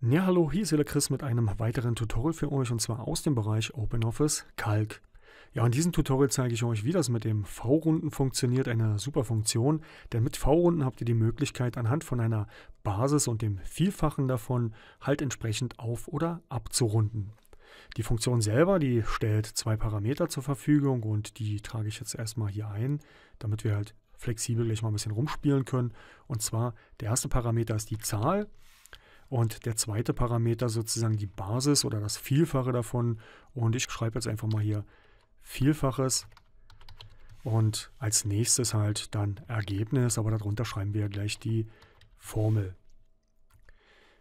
Ja, hallo, hier ist wieder Chris mit einem weiteren Tutorial für euch und zwar aus dem Bereich OpenOffice Calc. Ja, in diesem Tutorial zeige ich euch, wie das mit dem V-Runden funktioniert, eine super Funktion, denn mit V-Runden habt ihr die Möglichkeit, anhand von einer Basis und dem Vielfachen davon halt entsprechend auf- oder abzurunden. Die Funktion selber, die stellt zwei Parameter zur Verfügung und die trage ich jetzt erstmal hier ein, damit wir halt flexibel gleich mal ein bisschen rumspielen können. Und zwar, der erste Parameter ist die Zahl und der zweite Parameter sozusagen die Basis oder das Vielfache davon. Und ich schreibe jetzt einfach mal hier Vielfaches. Und als nächstes halt dann Ergebnis, aber darunter schreiben wir ja gleich die Formel.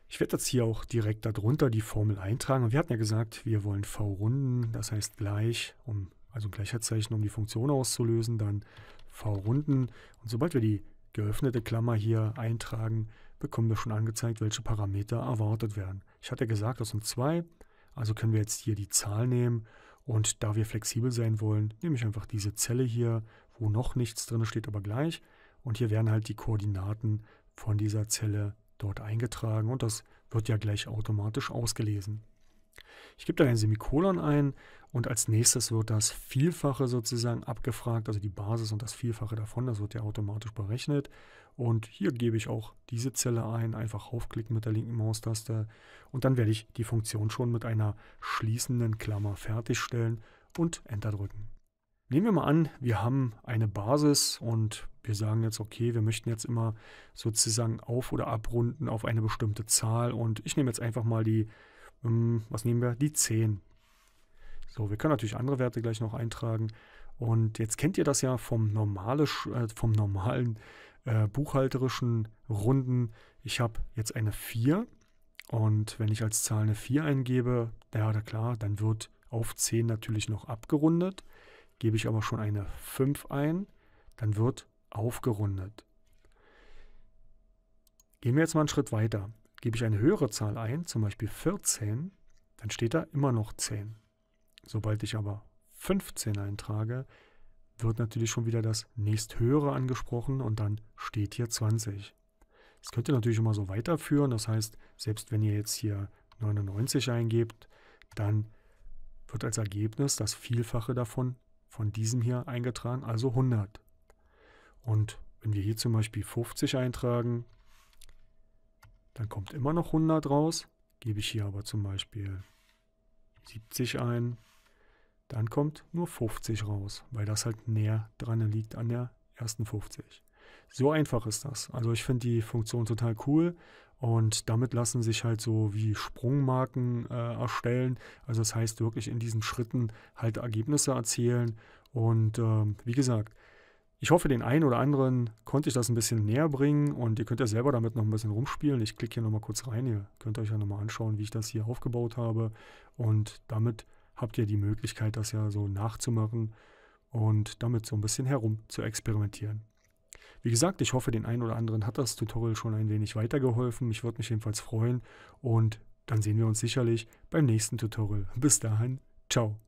Ich werde jetzt hier auch direkt darunter die Formel eintragen. Und wir hatten ja gesagt, wir wollen v runden, das heißt gleich, um, also Gleichheitszeichen, um die Funktion auszulösen, dann v runden. Und sobald wir die geöffnete Klammer hier eintragen, bekommen wir schon angezeigt, welche Parameter erwartet werden. Ich hatte gesagt, das sind zwei, also können wir jetzt hier die Zahl nehmen und da wir flexibel sein wollen, nehme ich einfach diese Zelle hier, wo noch nichts drin steht, aber gleich. Und hier werden halt die Koordinaten von dieser Zelle dort eingetragen und das wird ja gleich automatisch ausgelesen. Ich gebe da ein Semikolon ein und als nächstes wird das Vielfache sozusagen abgefragt, also die Basis und das Vielfache davon, das wird ja automatisch berechnet. Und hier gebe ich auch diese Zelle ein, einfach aufklicken mit der linken Maustaste und dann werde ich die Funktion schon mit einer schließenden Klammer fertigstellen und Enter drücken. Nehmen wir mal an, wir haben eine Basis und wir sagen jetzt, okay, wir möchten jetzt immer sozusagen auf- oder abrunden auf eine bestimmte Zahl und ich nehme jetzt einfach mal die ähm, was nehmen wir? Die 10. So, wir können natürlich andere Werte gleich noch eintragen. Und jetzt kennt ihr das ja vom, normale, äh, vom normalen äh, buchhalterischen Runden. Ich habe jetzt eine 4 und wenn ich als Zahl eine 4 eingebe, ja, da klar, dann wird auf 10 natürlich noch abgerundet. Gebe ich aber schon eine 5 ein, dann wird aufgerundet. Gehen wir jetzt mal einen Schritt weiter. Gebe ich eine höhere Zahl ein, zum Beispiel 14, dann steht da immer noch 10. Sobald ich aber 15 eintrage, wird natürlich schon wieder das nächsthöhere angesprochen und dann steht hier 20. Das könnt ihr natürlich immer so weiterführen. Das heißt, selbst wenn ihr jetzt hier 99 eingebt, dann wird als Ergebnis das Vielfache davon von diesem hier eingetragen, also 100. Und wenn wir hier zum Beispiel 50 eintragen, dann kommt immer noch 100 raus. Gebe ich hier aber zum Beispiel 70 ein. Dann kommt nur 50 raus, weil das halt näher dran liegt an der ersten 50. So einfach ist das. Also ich finde die Funktion total cool und damit lassen sich halt so wie Sprungmarken äh, erstellen. Also das heißt wirklich in diesen Schritten halt Ergebnisse erzielen und äh, wie gesagt, ich hoffe, den einen oder anderen konnte ich das ein bisschen näher bringen und ihr könnt ja selber damit noch ein bisschen rumspielen. Ich klicke hier nochmal kurz rein. Ihr könnt euch ja nochmal anschauen, wie ich das hier aufgebaut habe. Und damit habt ihr die Möglichkeit, das ja so nachzumachen und damit so ein bisschen herum zu experimentieren. Wie gesagt, ich hoffe, den einen oder anderen hat das Tutorial schon ein wenig weitergeholfen. Ich würde mich jedenfalls freuen und dann sehen wir uns sicherlich beim nächsten Tutorial. Bis dahin, ciao.